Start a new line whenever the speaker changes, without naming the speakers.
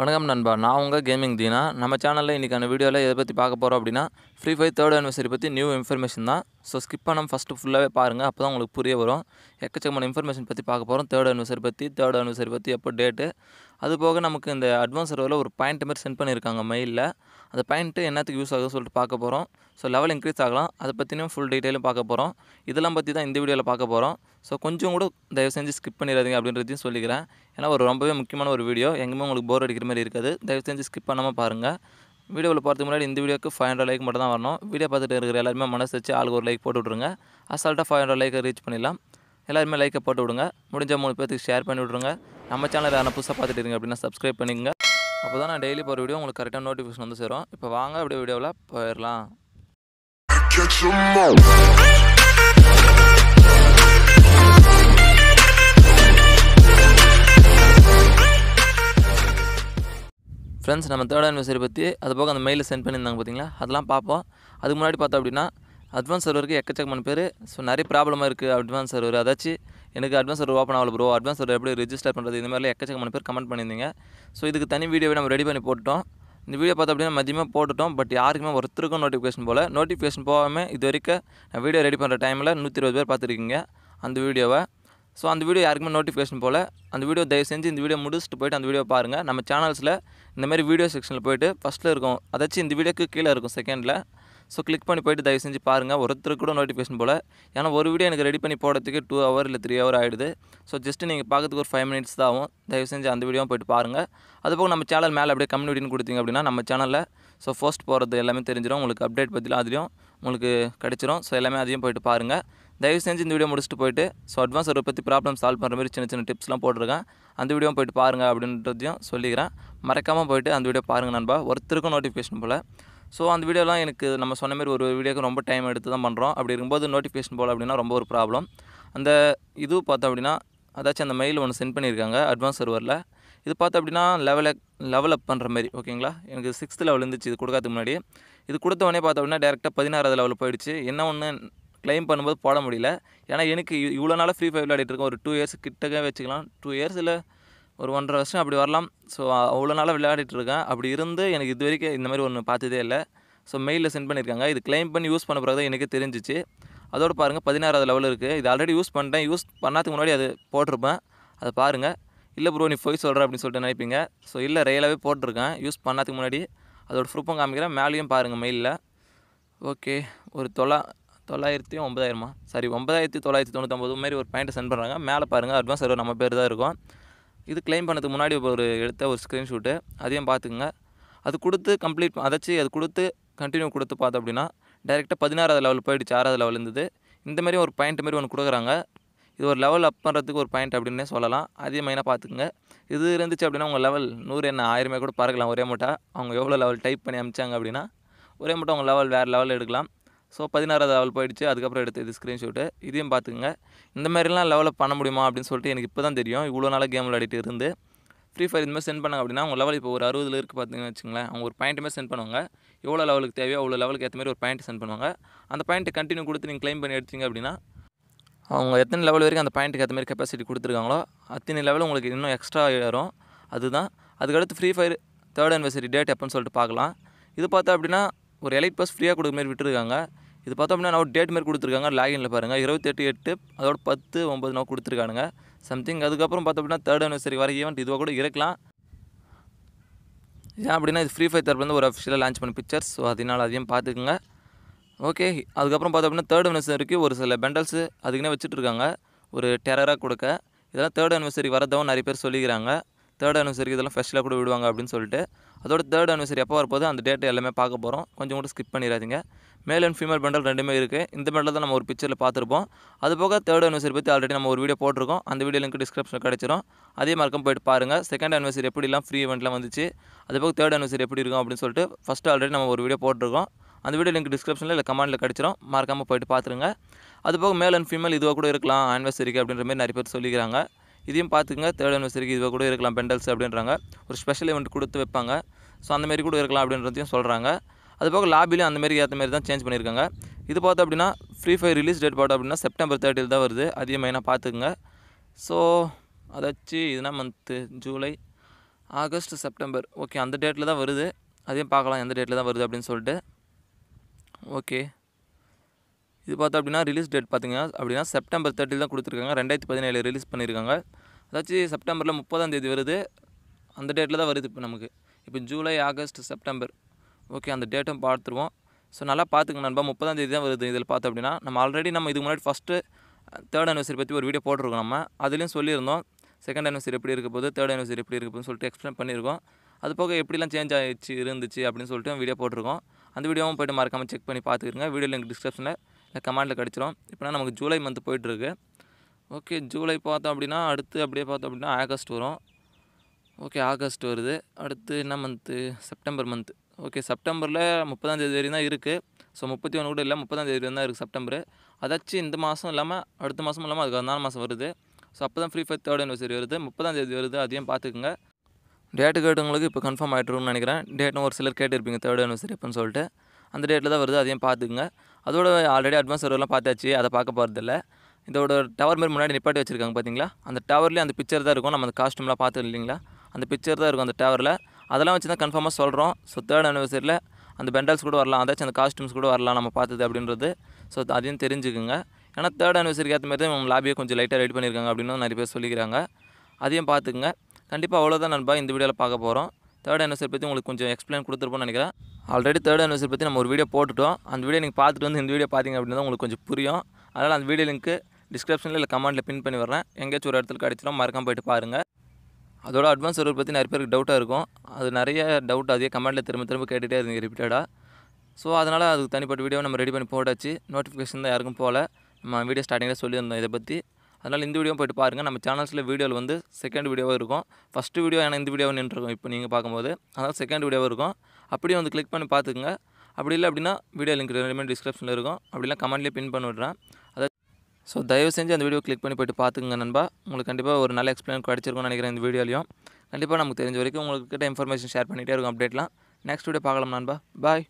வணக்கம் நண்பா நான் உங்கள் கேமிங் தீனா நம்ம சேனலில் இன்றைக்கான வீடியோவில் எதை பற்றி பார்க்க போகிறோம் அப்படின்னா ஃப்ரீ ஃபயர் தேர்ட் அனிவர்சரி பற்றி நியூ இன்ஃபர்மேஷன் தான் ஸோ ஸ்கிப் பண்ணாமல் ஃபஸ்ட்டு ஃபுல்லாகவே பாருங்கள் அப்போ தான் உங்களுக்கு புரிய வரும் எக்கச்சக்கமான இன்ஃபர்மேஷன் பற்றி பார்க்க போகிறோம் தேர்ட் அனிவர்சரி பற்றி தேர்ட் அனிவர்சரி பற்றி எப்போ டேட்டு அது போக நமக்கு இந்த அட்வான்ஸ் சர்வரில் ஒரு பாயிண்ட் மாதிரி சென்ட் பண்ணியிருக்காங்க மெயிலில் அந்த பாயிண்ட்டு என்னத்துக்கு யூஸ் ஆகுதுன்னு சொல்லிட்டு பார்க்க போகிறோம் ஸோ லெவல் இன்க்ரீஸ் ஆகலாம் அதை பற்றினும் ஃபுல் டீட்டெயிலும் பார்க்க போகிறோம் இதெல்லாம் பற்றி தான் இந்த வீடியோவில் பார்க்க போகிறோம் ஸோ கொஞ்சம் கூட தயவு செஞ்சு ஸ்கிப் பண்ணிடாதீங்க அப்படின்றதையும் சொல்லிக்கிறேன் ஏன்னா ஒரு ரொம்பவே முக்கியமான ஒரு வீடியோ எங்கேயுமே உங்களுக்கு போர் அடிக்கிற மாதிரி இருக்காது தயவு செஞ்சு ஸ்கிப் பண்ணாமல் பாருங்கள் வீடியோவில் போகிறதுக்கு முன்னாடி இந்த வீடியோக்கு ஃபைவ் ஹண்ட்ரட் லைக் மட்டும் தான் வரணும் வீடியோ பார்த்துட்டு இருக்கிற எல்லாருமே மனசு வச்சு ஆளுக்கு ஒரு லைக் போட்டு விட்ருங்க அசால்ட்டாக ஃபைவ் ஹண்ட்ரட் லைக்கை ரீச் பண்ணிடலாம் எல்லாருமே லைக்கை போட்டு விடுங்க முடிஞ்ச மூணு பேர்த்துக்கு ஷேர் பண்ணி விட்ருங்க நம்ம சேனல் யாரும் புதுசாக பார்த்துட்டு இருங்க அப்படின்னா சப்ஸ்கிரைப் பண்ணிக்கங்க அப்போ தான் நான் டெய்லி போகிற வீடியோ உங்களுக்கு கரெக்டாக நோட்டிஃபிகேஷன் வந்து சேரும் இப்போ வாங்க அப்படியே வீடியோவில் போயிடலாம் ஃப்ரெண்ட்ஸ் நம்ம தேர்ட் அனிவர்சரி பற்றி அது போக அந்த மெயிலில் சென்ட் பண்ணியிருந்தாங்க பார்த்தீங்களா அதெல்லாம் பார்ப்போம் அதுக்கு முன்னாடி பார்த்தோம் அப்படின்னா அட்வான்ஸ் சர்வருக்கு எக்கச்சக்கமான பேர் ஸோ நிறைய ப்ராப்ளமாக இருக்குது அட்வான்ஸ் சர்வர் அதாச்சு எனக்கு அட்வான்ஸ் சர்வர் ஓப்பன் ஆகல ப்ரோ அட்வான்ஸ் சர்வர் எப்படி ரிஜிஸ்டர் பண்ணுறது இந்த மாதிரிலாம் மணி பேர் கமெண்ட் பண்ணியிருந்தீங்க ஸோ இதுக்கு தனி வீடியோவை நம்ம ரெடி பண்ணி போட்டோம் இந்த வீடியோ பார்த்தோம் அப்படின்னா மதியமாக போட்டுட்டோம் பட் யாருக்குமே ஒருத்தருக்கும் நோட்டிஃபிகேஷன் போல் நோட்டிஃபிகேஷன் போகாமல் இது வரைக்கும் நான் வீடியோ ரெடி பண்ணுற டைமில் நூற்றி இருபது பேர் பார்த்துருக்கீங்க அந்த வீடியோவை ஸோ அந்த வீடியோ யாருக்குமே நோட்டிஃபிகேஷன் போல் அந்த வீடியோ தயவு செஞ்சு இந்த வீடியோ முடிச்சுட்டு போய்ட்டு அந்த வீடியோ பாருங்கள் நம்ம சேனல்ஸில் இந்தமாதிரி வீடியோ செக்ஷனில் போய்ட்டு ஃபஸ்ட்டில் இருக்கும் அதாச்சும் இந்த வீடியோக்கு கீழே இருக்கும் செகண்டில் ஸோ கிளிக் பண்ணி போய்ட்டு தயவு செஞ்சு பாருங்கள் ஒருத்தர் கூட நோட்டிஃபிகேஷன் போல் ஏன்னா ஒரு வீடியோ எனக்கு ரெடி பண்ணி போடுறதுக்கு டூ ஹவர் இல்லை த்ரீ ஹவர் ஆகிடுது ஸோ ஜஸ்ட்டு நீங்கள் பார்க்கறதுக்கு ஒரு ஃபைவ் மினிட்ஸ் தான் ஆகும் தயவு செஞ்சு அந்த வீடியோவும் போய்ட்டு பாருங்கள் அதுபோக நம்ம சேனல் மேலே அப்படியே கம்யூனிட்டின்னு கொடுத்தீங்க அப்படின்னா நம்ம சேனலில் ஸோ ஃபர்ஸ்ட் போகிறது எல்லாமே தெரிஞ்சிடும் உங்களுக்கு அப்டேட் பற்றிலாம் அதுலேயும் உங்களுக்கு கிடச்சிரும் ஸோ எல்லாமே அதையும் போய்ட்டு பாருங்கள் தயவு செஞ்சு இந்த வீடியோ முடிச்சுட்டு போயிட்டு ஸோ அட்வான்ஸ் ஒரு பற்றி ப்ராப்ளம் சால்வ் பண்ணுற மாதிரி சின்ன சின்ன டிப்ஸ்லாம் போட்டிருக்கேன் அந்த வீடியோ போயிட்டு பாருங்கள் அப்படின்றதையும் சொல்லிக்கிறேன் மறக்காமல் போயிட்டு அந்த வீடியோ பாருங்கள் நண்பா ஒருத்தருக்கும் நோட்டிஃபிகேஷன் போல் ஸோ அந்த வீடியோலாம் எனக்கு நம்ம சொன்ன மாதிரி ஒரு வீடியோக்கு ரொம்ப டைம் எடுத்து தான் பண்ணுறோம் அப்படி இருக்கும்போது நோட்டிஃபிகேஷன் போல் அப்படின்னா ரொம்ப ஒரு ப்ராப்ளம் அந்த இது பார்த்தோம் அப்படின்னா அதாச்சும் அந்த மெயில் ஒன்று சென்ட் பண்ணியிருக்காங்க அட்வான்ஸ் சர்வரில் இது பார்த்தோம் அப்படின்னா லெவல லெவல் அப் பண்ணுற மாதிரி ஓகேங்களா எனக்கு சிக்ஸ்த் லெவல் இருந்துச்சு இது கொடுக்காத முன்னாடி இது கொடுத்த உடனே பார்த்தோம் அப்படின்னா டேரெக்டாக பதினாறாவது லெவல் போயிடுச்சு என்ன ஒன்று கிளைம் பண்ணும்போது போட முடியல ஏன்னா எனக்கு இவ்வளோ நாளாக ஃப்ரீ ஃபயர் விளையாடிட்டு இருக்கேன் ஒரு டூ இயர்ஸ் கிட்டக்கே வச்சுக்கலாம் டூ இயர்ஸ் இல்லை ஒரு ஒன்றரை வருஷம் அப்படி வரலாம் ஸோ அவ்வளோ நாளாக விளையாடிட்டு இருக்கேன் அப்படி இருந்து எனக்கு இது வரைக்கும் இந்த மாதிரி ஒன்று பார்த்ததே இல்லை ஸோ மெயிலில் சென்ட் பண்ணியிருக்காங்க இது கிளைம் பண்ணி யூஸ் பண்ண பிறகு தான் எனக்கு தெரிஞ்சிச்சு அதோடு பாருங்கள் பதினாறாவது லெவல் இருக்குது இது ஆல்ரெடி யூஸ் பண்ணிட்டேன் யூஸ் பண்ணாதுக்கு முன்னாடி அது போட்டிருப்பேன் அதை பாருங்கள் இல்லை ப்ரோ நீ போய் சொல்கிற அப்படின்னு சொல்லிட்டு நினைப்பீங்க ஸோ இல்லை ரயிலாகவே போட்டிருக்கேன் யூஸ் பண்ணாதுக்கு முன்னாடி அதோட ப்ரூஃபும் காமிக்கிறேன் மேலேயும் பாருங்கள் மெயிலில் ஓகே ஒரு தொலை தொள்ளாயிரத்தி ஒம்பதாயிரமா சாரி ஒம்பதாயிரத்தி தொள்ளாயிரத்தி தொண்ணூற்றொம்பது மாதிரி ஒரு பாயிண்ட் சென்ட் பண்ணுறாங்க மேலே பாருங்கள் அட்வான்ஸ் சர்வர் நம்ம பேர் தான் இருக்கும் இது கிளைம் பண்ணதுக்கு முன்னாடி ஒரு எடுத்த ஒரு ஸ்க்ரீன்ஷூட்டு அதையும் பார்த்துக்குங்க அது கொடுத்து கம்ப்ளீட் அதைச்சி அது கொடுத்து கண்டினியூ கொடுத்து பார்த்தோம் அப்படின்னா டேரெக்டாக பதினாறாவது லெவல் போயிடுச்சு ஆறாவது லெவல் இருந்தது இந்த மாதிரி ஒரு பாயிண்ட் மாதிரி ஒன்று கொடுக்குறாங்க இது ஒரு லெவல் அப் பண்ணுறதுக்கு ஒரு பாயிண்ட் அப்படின்னே சொல்லலாம் அதே மெயினாக பார்த்துக்குங்க இது இருந்துச்சு அப்படின்னா உங்கள் லெவல் நூறு என்ன ஆயிரமே கூட பறக்கலாம் ஒரே மூட்டை அவங்க எவ்வளோ லெவல் டைப் பண்ணி அமிச்சாங்க அப்படின்னா ஒரே மூட்டை உங்கள் லெவல் வேறு லெவல் எடுக்கலாம் ஸோ பதினாறாவது லெவல் போயிடுச்சு அதுக்கப்புறம் எடுத்து இது ஸ்க்ரீன்ஷாட்டு இதையும் பார்த்துக்குங்க இந்த மாதிரிலாம் லெவலப் பண்ண முடியுமா அப்படின்னு சொல்லிட்டு எனக்கு இப்போ தான் தெரியும் இவ்வளோ நாளாக கேம் விளையாடிட்டு இருந்து ஃப்ரீ ஃபயர் இந்தமாதிரி மாதிரி சென்ட் பண்ணாங்க அப்படின்னா அவங்க லெவல் இப்போ ஒரு அறுபதுல இருக்குது பார்த்தீங்கன்னு வச்சுங்களேன் அவங்க ஒரு பாயிண்ட் மாதிரி சென்ட் பண்ணுவாங்க எவ்வளோ லெவலுக்கு தேவையோ அவ்வளோ லெவலுக்கு ஏற்ற மாதிரி ஒரு பாயிண்ட் சென்ட் பண்ணுவாங்க அந்த பாயிண்ட்டை கண்டினியூ கொடுத்து நீங்கள் க்ளைம் பண்ணி எடுத்தீங்க அப்படின்னா அவங்க எத்தனை லெவல் வரைக்கும் அந்த பாயிண்ட்டுக்கு ஏற்ற மாதிரி கெப்பாசிட்டி கொடுத்துருக்காங்களோ அத்தனை லெவல் உங்களுக்கு இன்னும் எக்ஸ்ட்ரா வரும் அதுதான் அதுக்கடுத்து free fire third anniversary date எப்போன்னு சொல்லிட்டு பார்க்கலாம் இது பார்த்தா அப்படின்னா ஒரு எலைட் பாஸ் ஃப்ரீயாக கொடுக்குற மாதிரி விட்டுருக்காங்க இது பார்த்தோம் அப்படின்னா ஒரு டேட் மாரி கொடுத்துருக்காங்க லாகினில் பாருங்கள் இருபத்தி எட்டு அதோட பத்து ஒம்பது நோ கொடுத்துருக்கானுங்க சம்திங் அதுக்கப்புறம் பார்த்தோம் அப்படின்னா தேர்ட் அனிவர்சரி வர ஈவெண்ட் இதுவாக கூட இருக்கலாம் ஏன் அப்படின்னா இது ஃப்ரீ ஃபயர் தரப்புலேருந்து ஒரு அஃபிஷியலாக லான்ச் பண்ண பிக்சர்ஸ் ஸோ அதனால் அதையும் பார்த்துக்குங்க ஓகே அதுக்கப்புறம் பார்த்தோம் அப்படின்னா தேர்ட் அனிவர்சரிக்கு ஒரு சில பெண்டல்ஸு அதுக்குன்னே வச்சுட்ருக்காங்க ஒரு டெரராக கொடுக்க இதெல்லாம் தேர்ட் அனிவர்சரி வரதவும் நிறைய பேர் சொல்லிக்கிறாங்க தேர்ட் அனிவர்சரிக்கு இதெல்லாம் ஃபெஷலாக கூட விடுவாங்க அப்படின்னு சொல்லிட்டு அதோட தேர்ட் அனிவர்சரி எப்போ வரப்போது அந்த டேட்டை எல்லாமே பார்க்க போகிறோம் கொஞ்சம் கூட ஸ்கிப் பண்ணிடாதீங்க மேல் அண்ட் ஃபீமேல் பண்டல் ரெண்டுமே இருக்குது இந்த பண்டல் தான் நம்ம ஒரு பிக்சரில் பார்த்துருப்போம் அது போக தேர்ட் அனிவர்சரி பற்றி ஆல்ரெடி நம்ம ஒரு வீடியோ போட்டிருக்கோம் அந்த வீடியோ லிங்க் டிஸ்கிரிப்ஷனில் கிடச்சிரும் அதே மார்க்கம் போயிட்டு பாருங்கள் செகண்ட் அனிவர்சரி எப்படிலாம் ஃப்ரீ இவெண்ட்லாம் வந்துச்சு அது போக தேர்ட் அனிவர்சரி எப்படி இருக்கும் அப்படின்னு சொல்லிட்டு ஃபஸ்ட்டு ஆல்ரெடி நம்ம ஒரு வீடியோ போட்டிருக்கோம் அந்த வீடியோ லிங்க் டிஸ்கிரிப்ஷனில் இல்லை கமெண்டில் கிடச்சிரும் மறக்காமல் போயிட்டு பார்த்துருங்க அது போக மேல் அண்ட் ஃபீமேல் இதுவாக கூட இருக்கலாம் அனிவர்சரிக்கு அப்படின்ற மாதிரி நிறைய பேர் சொல்லிக்கிறாங்க இதையும் பார்த்துக்குங்க தேர்ட் அனிவர்சரிக்கு இதுவாக கூட இருக்கலாம் பெண்டல்ஸ் அப்படின்றாங்க ஒரு ஸ்பெஷல் இவெண்ட் கொடுத்து வைப்பாங்க ஸோ அந்தமாரி கூட இருக்கலாம் அப்படின்றதையும் சொல்கிறாங்க அதுபோக லாபிலையும் அந்தமாரி ஏற்ற மாதிரி தான் சேஞ்ச் பண்ணியிருக்காங்க இது பார்த்தோம் அப்படின்னா ஃப்ரீ ஃபயர் ரிலீஸ் டேட் பார்த்தோம் அப்படின்னா செப்டம்பர் தேர்ட்டியில் தான் வருது அதையும் மெயினாக பார்த்துக்குங்க ஸோ அதாச்சு இதுனா month July August September okay அந்த டேட்டில் தான் வருது அதையும் பார்க்கலாம் எந்த டேட்டில் தான் வருது அப்படின்னு சொல்லிட்டு ஓகே இது பார்த்தோம் அப்படின்னா ரிலீஸ் டேட் பார்த்திங்கன்னா அப்படின்னா செப்டம்பர் தேர்ட்டில் தான் கொடுத்துருக்காங்க ரெண்டாயிரத்தி பதினேழு ரிலீஸ் பண்ணியிருக்காங்க அதாச்சும் செப்டம்பரில் முப்பதாம் தேதி வருது அந்த டேட்டில் தான் வருது இப்போ நமக்கு இப்போ ஜூலை ஆகஸ்ட் செப்டம்பர் ஓகே அந்த டேட்டும் பார்த்துருவோம் ஸோ நல்லா பார்த்துங்க நண்பா முப்பதாம் தேதி தான் வருது இதில் பார்த்தோம் அப்படின்னா நம்ம ஆல்ரெடி நம்ம இதுக்கு முன்னாடி ஃபஸ்ட்டு தேர்ட் அனிவர்சரி பற்றி ஒரு வீடியோ போட்டிருக்கோம் நம்ம அதுலேயும் சொல்லியிருந்தோம் செகண்ட் அனிவர்சரி எப்படி இருக்க போது தேர்ட் அனிவர்சரி எப்படி இருக்க சொல்லிட்டு எக்ஸ்பிளைன் பண்ணியிருக்கோம் அது போக எப்படிலாம் சேஞ்ச் ஆகிடுச்சு இருந்துச்சு அப்படின்னு சொல்லிட்டு வீடியோ போட்டிருக்கோம் அந்த வீடியோவும் போய்ட்டு மறக்காமல் செக் பண்ணி பார்த்துக்கிறேங்க வீடியோ லிங்க் டிஸ்கிரிப்ஷனில் இல்லை கமாண்டில் கிடச்சிரும் இப்போனா நமக்கு ஜூலை மந்த் போயிட்டுருக்கு ஓகே ஜூலை பார்த்தோம் அப்படின்னா அடுத்து அப்படியே பார்த்தோம் அப்படின்னா ஆகஸ்ட் வரும் ஓகே ஆகஸ்ட் வருது அடுத்து என்ன மந்த்து செப்டம்பர் மந்த் ஓகே செப்டம்பரில் முப்பதாம் தேதி வரையும் தான் இருக்குது ஸோ முப்பத்தி ஒன்று கூட இல்லை முப்பதாம் தேதி தான் இருக்குது செப்டம்பர் அதாச்சும் இந்த மாதம் இல்லாமல் அடுத்த மாதமும் இல்லாமல் அதுக்கு அந்த மாதம் வருது ஸோ அப்போ தான் ஃப்ரீ ஃபயர் தேர்ட் அனிவர்சரி வருது முப்பதாம் தேதி வருது அதையும் பார்த்துக்குங்க டேட்டு உங்களுக்கு இப்போ கன்ஃபார்ம் ஆகிட்டுருன்னு நினைக்கிறேன் டேட்டும் ஒரு சிலர் கேட்டிருப்பீங்க தேர்ட் அனிவர்சரி அப்படின்னு சொல்லிட்டு அந்த டேட்டில் தான் வருது அதையும் பார்த்துக்குங்க அதோட ஆல்ரெடி அட்வான்ஸ் சர்வர்லாம் பார்த்தாச்சு அதை பார்க்க போகிறதில்ல இதோட டவர் மாதிரி முன்னாடி நிப்பாட்டி வச்சுருக்காங்க பார்த்தீங்களா அந்த டவர்லேயே அந்த பிக்சர் தான் இருக்கும் நம்ம அந்த காஸ்ட்யூம்லாம் பார்த்து இல்லைங்களா அந்த பிக்சர் தான் இருக்கும் அந்த டவரில் அதெல்லாம் வச்சு தான் கன்ஃபார்மாக சொல்கிறோம் ஸோ தேர்ட் அனிவர்சரியில் அந்த பெண்டல்ஸ் கூட வரலாம் அதாச்சும் அந்த காஸ்ட்யூம்ஸ் கூட வரலாம் நம்ம பார்த்தது அப்படின்றது ஸோ அதையும் தெரிஞ்சுக்குங்க ஏன்னா தேர்ட் அனிவர்சரிக்கு ஏற்ற மாதிரி தான் லாபியை கொஞ்சம் லைட்டாக ரெடி பண்ணியிருக்காங்க அப்படின்னு நிறைய பேர் சொல்லிக்கிறாங்க அதையும் பார்த்துக்குங்க கண்டிப்பாக அவ்வளோதான் நண்பா இந்த வீடியோவில் பார்க்க போகிறோம் தேர்ட் அனிவர்சரி பற்றி உங்களுக்கு கொஞ்சம் எக்ஸ்பிளைன் கொடுத்துருப்போம்னு நினைக்கிறேன் ஆல்ரெடி தேர்ட் அனிவர்சரி பற்றி நம்ம ஒரு வீடியோ போட்டுட்டோம் அந்த வீடியோ நீங்கள் பார்த்துட்டு வந்து இந்த வீடியோ பார்த்தீங்க அப்படின்னா உங்களுக்கு கொஞ்சம் புரியும் அதனால் அந்த வீடியோ லிங்க்கு டிஸ்கிரிப்ஷனில் இல்லை கமெண்ட்டில் பின் பண்ணி வரேன் எங்கேயாச்சும் ஒரு இடத்துல கிடச்சிடும் மறக்காமல் போயிட்டு பாருங்கள் அதோட அட்வான்ஸ் சர்வர் பற்றி நிறைய பேருக்கு டவுட்டாக இருக்கும் அது நிறைய டவுட் அதே கமெண்ட்டில் திரும்ப திரும்ப கேட்டுகிட்டே இருந்தீங்க ரிப்பீட்டடாக ஸோ அதனால் அதுக்கு தனிப்பட்ட வீடியோ நம்ம ரெடி பண்ணி போட்டாச்சு நோட்டிஃபிகேஷன் தான் யாருக்கும் போகல நம்ம வீடியோ ஸ்டார்டிங்கில் சொல்லியிருந்தோம் இதை பற்றி அதனால் இந்த வீடியோ போய்ட்டு பாருங்கள் நம்ம சேனல்ஸில் வீடியோவில் வந்து செகண்ட் வீடியோவாக இருக்கும் ஃபஸ்ட்டு வீடியோ ஏன்னா இந்த வீடியோவை நின்றுருக்கும் இப்போ நீங்கள் பார்க்கும்போது அதனால் செகண்ட் வீடியோவாக இருக்கும் அப்படியே வந்து கிளிக் பண்ணி பார்த்துக்குங்க அப்படி இல்லை அப்படின்னா வீடியோ லிங்க் ரெண்டுமே டிஸ்கிரிப்ஷனில் இருக்கும் அப்படிலாம் கமெண்ட்லேயே பின் பண்ணி விட்றேன் அதை ஸோ தயவு செஞ்சு அந்த வீடியோ கிளிக் பண்ணி போய்ட்டு பார்த்துங்க நண்பா உங்களுக்கு கண்டிப்பாக ஒரு நல்ல எக்ஸ்பிளைன் கிடச்சிருக்கும்னு நினைக்கிறேன் இந்த வீடியோலையும் கண்டிப்பாக நமக்கு தெரிஞ்ச வரைக்கும் உங்கள்கிட்ட இன்ஃபர்மேஷன் ஷேர் பண்ணிகிட்டே இருக்கும் அப்டேட்லாம் நெக்ஸ்ட் வீடியோ பார்க்கலாம் நண்பா பாய்